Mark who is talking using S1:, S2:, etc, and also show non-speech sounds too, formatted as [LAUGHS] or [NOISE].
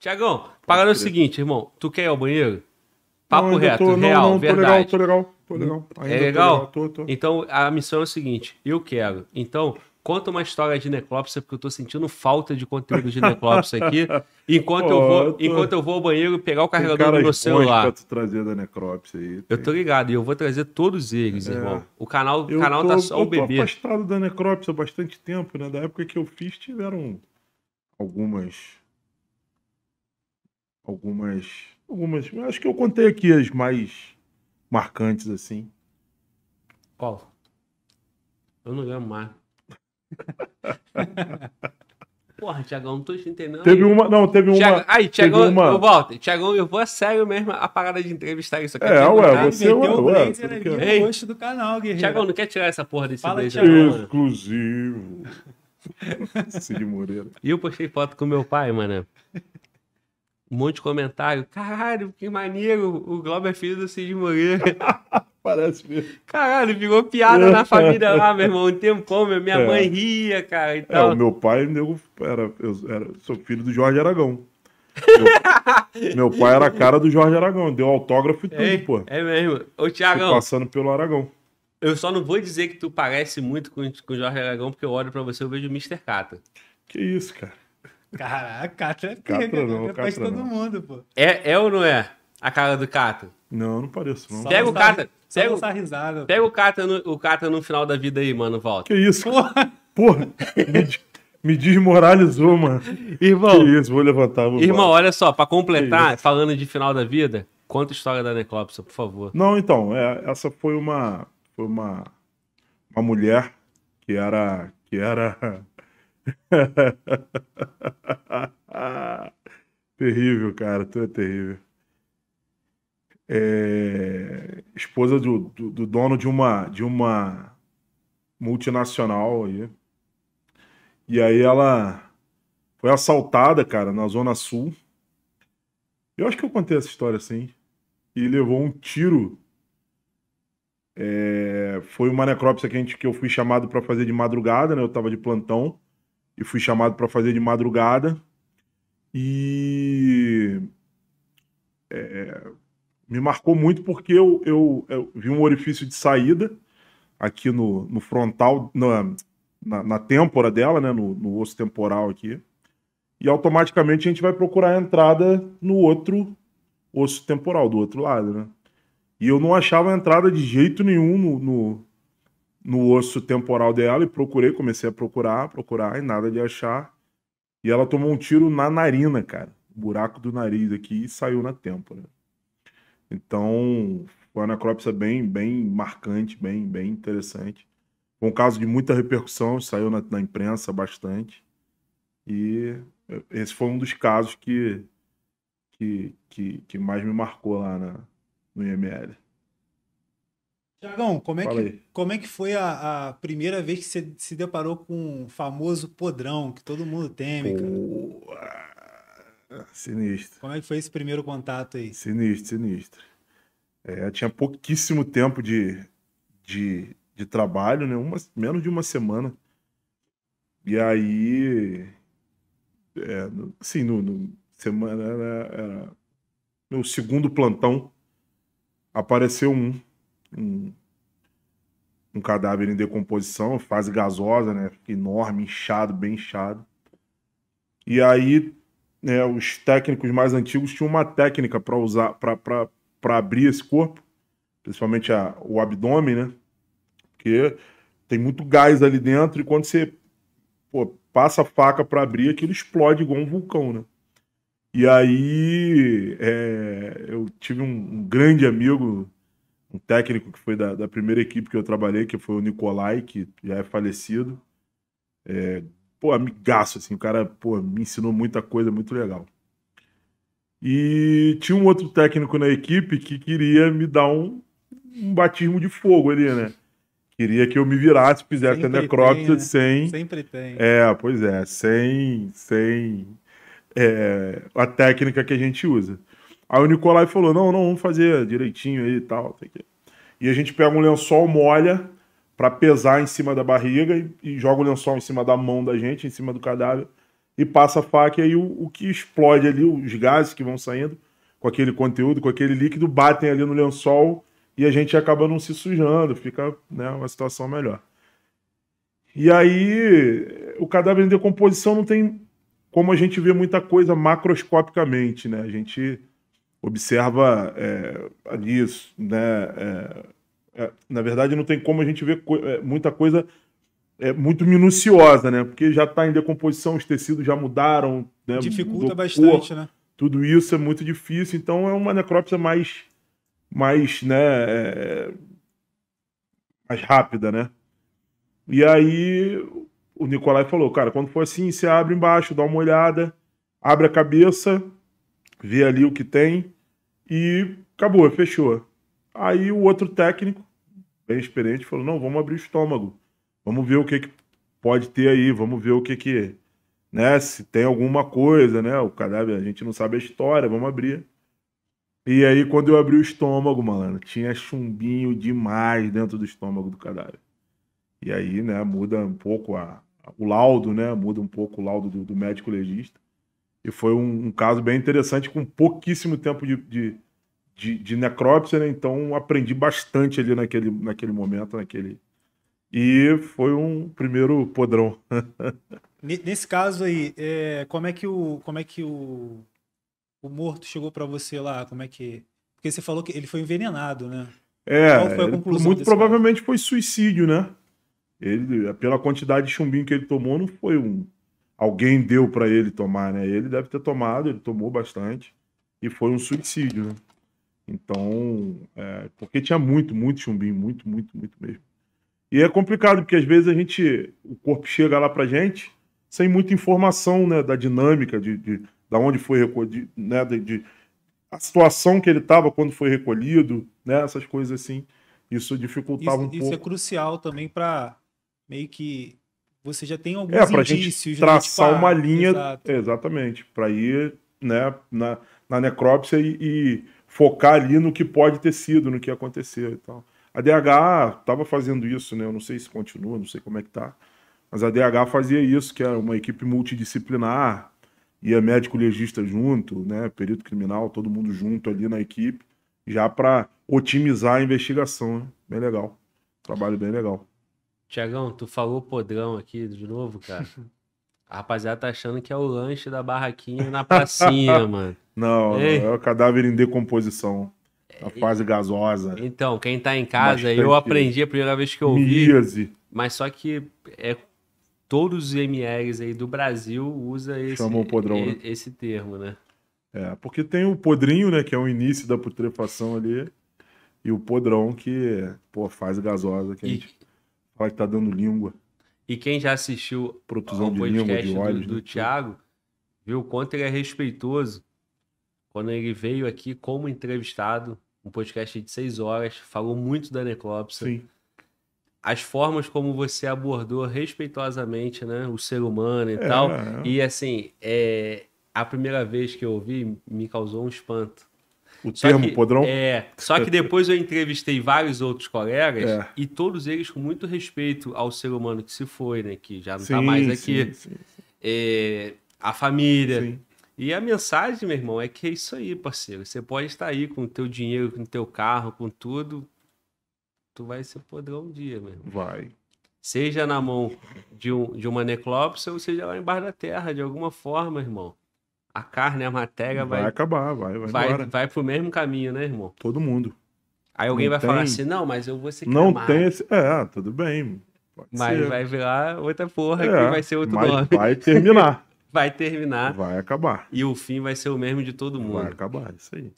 S1: Tiagão, parada é o seguinte, irmão. Tu quer ir ao banheiro? Papo não, reto, tô, real, não, não, verdade.
S2: Tô legal, tô legal, tô hum? legal. Ainda é legal? legal
S1: tô, tô. Então, a missão é o seguinte. Eu quero. Então, conta uma história de necrópsia, porque eu tô sentindo falta de conteúdo de necrópsia aqui. [LAUGHS] Enquanto, oh, eu, vou, eu tô... enquanto eu vou ao banheiro pegar o carregador do meu celular.
S2: Tu trazer da necrópsia aí, tem... Eu tô
S1: ligado, e eu vou trazer todos eles, é... irmão. O canal, o canal tô, tá só o bebê. Eu tô
S2: afastado da necrópsia há bastante tempo, né? Da época que eu fiz, tiveram algumas algumas. Algumas. Acho que eu contei aqui as mais marcantes, assim. Qual? Eu não lembro mais.
S1: [LAUGHS] Porra, Tiagão, não tô te entendendo. Teve aí. uma. Não,
S2: teve uma. aí, Tiagão, uma...
S1: eu Tiagão, eu vou a é sério mesmo a parada de entrevistar isso aqui. É, ué, você é o ué, ali no rosto do canal, guerreiro. Tiagão, não quer tirar essa porra desse Fala, blazer?
S2: Exclusivo.
S1: [LAUGHS] Cid Moreira. E eu postei foto com meu pai, mano um monte de comentário. Caralho, que maneiro, o Globo é filho do Cid Moreira. [LAUGHS] Parece mesmo. Caralho, ficou piada na família lá, meu irmão, um tempão, meu, minha é. mãe ria, cara. Então... É, o meu
S2: pai, eu, era, eu era, sou filho do Jorge Aragão. [LAUGHS] Meu, meu pai era a cara do Jorge Aragão, deu autógrafo e tudo, pô.
S1: É mesmo. Ô, Tiagão. Passando
S2: pelo Aragão.
S1: Eu só não vou dizer que tu parece muito com, com o Jorge Aragão, porque eu olho pra você e vejo o Mr. Kata.
S2: Que isso, cara.
S1: Caraca, Catra é pica, não, todo não. mundo, pô. É, é ou não é a cara do Catra? Não, não pareço, não. Pega o Catra. Pega, essa risada, pega o Catra no, o Catra no final da vida aí, mano, volta. Que
S2: isso? Porra! Porra! me desmoralizou, mano. Irmão. Que isso, vou levantar. Vou irmão,
S1: olha só, para completar, falando de final da vida, conta a história da necrópsia, por favor. Não,
S2: então, é, essa foi uma foi uma uma mulher que era que era [LAUGHS] terrível, cara. Tu é terrível. É... Esposa do, do, do, dono de uma, de uma multinacional aí. E aí ela foi assaltada, cara, na Zona Sul. Eu acho que eu contei essa história assim. E levou um tiro é, foi uma necrópsia que, a gente, que eu fui chamado para fazer de madrugada, né? Eu estava de plantão e fui chamado para fazer de madrugada. E é, é, me marcou muito porque eu, eu, eu, vi um orifício de saída aqui no, no frontal, na, na, na têmpora dela, né, no, no osso temporal aqui. E automaticamente a gente vai procurar a entrada no outro osso temporal, do outro lado, né? E eu não achava a entrada de jeito nenhum no, no, no osso temporal dela e procurei, comecei a procurar, procurar e nada de achar. E ela tomou um tiro na narina, cara. Buraco do nariz aqui e saiu na têmpora. Então, foi uma necrópsia bem, bem marcante, bem, bem interessante. Foi um caso de muita repercussão, saiu na, na imprensa bastante. E esse foi um dos casos que, que, que, que mais me marcou lá na, no IML.
S1: Tiagão, como, é que, como é que foi a, a, primeira vez que você se deparou com o famoso podrão que todo mundo teme, cara?
S2: Ah, sinistro. Como é que foi esse primeiro contato aí? Sinistro, sinistro. É, eu tinha pouquíssimo tempo de, de, de trabalho, né? Uma, menos de uma semana. E aí. É, assim, no, no semana era, era meu segundo plantão. Apareceu um um, um cadáver em decomposição, fase gasosa, né? Enorme, inchado, bem inchado. E aí, né, os técnicos mais antigos tinham uma técnica para usar, para abrir esse corpo, principalmente a, o abdômen, né? Porque tem muito gás ali dentro e quando você pô, passa a faca para abrir, aquilo explode igual um vulcão, né? E aí, é, eu tive um, um grande amigo um técnico que foi da, da, primeira equipe que eu trabalhei, que foi o Nicolai, que já é falecido. É, pô, amigaço, assim, o cara pô, me ensinou muita coisa, muito legal. E tinha um outro técnico na equipe que queria me dar um, um batismo de fogo ali, né? Queria que eu me virasse, fizesse a necrópsia né? sem. Sempre tem. É, pois é, sem. sem é, a técnica que a gente usa. Aí o Nicolai falou: não, não, vamos fazer direitinho aí e tal. E a gente pega um lençol, molha, para pesar em cima da barriga e, e, joga o lençol em cima da mão da gente, em cima do cadáver, e passa a faca. E aí o, o que explode ali, os gases que vão saindo com aquele conteúdo, com aquele líquido, batem ali no lençol e a gente acaba não se sujando, fica né, uma situação melhor. E aí o cadáver em decomposição não tem como a gente ver muita coisa macroscopicamente, né? A gente observa é, ali, né? É, é, na verdade, não tem como a gente ver co é, muita coisa é, muito minuciosa, né? Porque já está em decomposição, os tecidos já mudaram. Né? Dificulta Mudou bastante, cor, né? Tudo isso é muito difícil, então é uma necrópsia mais, mais, né, é, mais rápida, né? E aí o Nicolai falou, cara, quando for assim, você abre embaixo, dá uma olhada, abre a cabeça, vê ali o que tem e acabou, fechou. Aí o outro técnico, bem experiente, falou: não, vamos abrir o estômago, vamos ver o que, que pode ter aí, vamos ver o que que. Né, se tem alguma coisa, né? O cadáver, a gente não sabe a história, vamos abrir. E aí, quando eu abri o estômago, mano, tinha chumbinho demais dentro do estômago do cadáver. E aí, né, muda um pouco a, o laudo, né? Muda um pouco o laudo do, do médico legista. E foi um, um caso bem interessante, com pouquíssimo tempo de, de, de, de necrópsia, né? Então aprendi bastante ali naquele, naquele momento, naquele. E foi um primeiro podrão. [LAUGHS]
S1: Nesse caso aí, é, como é que o. Como é que o. O morto chegou para você lá, como é que. Porque você falou que ele foi envenenado, né? É, conclusão muito
S2: provavelmente caso? foi suicídio, né? Ele, pela quantidade de chumbinho que ele tomou, não foi um, alguém deu para ele tomar, né? Ele deve ter tomado, ele tomou bastante e foi um suicídio, né? Então, é, porque tinha muito, muito chumbinho, muito, muito, muito mesmo. E é complicado, porque às vezes a gente, o corpo chega lá para gente sem muita informação, né, da dinâmica, de, de da onde foi recolhido, né, de, de a situação que ele estava quando foi recolhido, né, essas coisas assim. Isso dificultava isso, um isso é pouco. Isso é
S1: crucial também para meio que você já tem é, alguns é, pra indícios. Gente traçar uma linha,
S2: Exato. exatamente, para ir né, na, na necrópsia e, e, focar ali no que pode ter sido, no que aconteceu e tal. A DH estava fazendo isso, né? Eu não sei se continua, não sei como é que tá. Mas a DH fazia isso, que era uma equipe multidisciplinar, ia médico legista junto, né, perito criminal, todo mundo junto ali na equipe, já para otimizar a investigação. Né? Bem legal. Trabalho bem legal.
S1: Tiagão, tu falou podrão aqui de novo, cara. [LAUGHS] A rapaziada tá achando que é o lanche da barraquinha na pracinha, [LAUGHS] mano.
S2: Não, Ei. é o cadáver em decomposição. É a fase gasosa. Então, quem tá em casa, Bastante. eu aprendi a primeira vez que eu ouvi. Míase.
S1: Mas só que é todos os MLs aí do Brasil usa esse, podrão, e, né? esse termo, né?
S2: É, porque tem o podrinho, né, que é o início da putrefação ali, e o podrão que, pô, faz gasosa que e, a gente... Vai estar tá dando língua.
S1: E quem já assistiu
S2: Produção ao podcast língua, do, olhos, do né?
S1: Thiago, viu o quanto ele é respeitoso quando ele veio aqui como entrevistado, um podcast de seis horas, falou muito da necrópsia. Sim. As formas como você abordou respeitosamente, né, o ser humano e é, tal. É. E assim, é, a primeira vez que eu ouvi me causou um espanto. O só termo que, podrão? É. Só que [LAUGHS] depois eu entrevistei vários outros colegas é. e todos eles com muito respeito ao ser humano que se foi, né? Que já não está mais aqui. Sim, sim, sim. É, a família. Sim. E a mensagem, meu irmão, é que é isso aí, parceiro. Você pode estar tá aí com o teu dinheiro, com o teu carro, com tudo. Tu vai ser podrão um dia, meu irmão. Vai. Seja na mão de, um, de uma necrópsia ou seja lá embaixo da terra, de alguma forma, irmão a carne, a matéria vai. Vai acabar,
S2: vai, vai. Vai,
S1: vai pro mesmo caminho, né, irmão? Todo mundo.
S2: Aí alguém não vai tem... falar assim,
S1: não, mas eu vou ser cremado. Não tem esse.
S2: É, tudo bem. mas ser. vai
S1: virar outra porra é, que vai ser outro mas nome. Vai terminar. [LAUGHS] vai terminar. Vai acabar. E o fim vai ser o mesmo de todo mundo. Vai acabar, isso aí.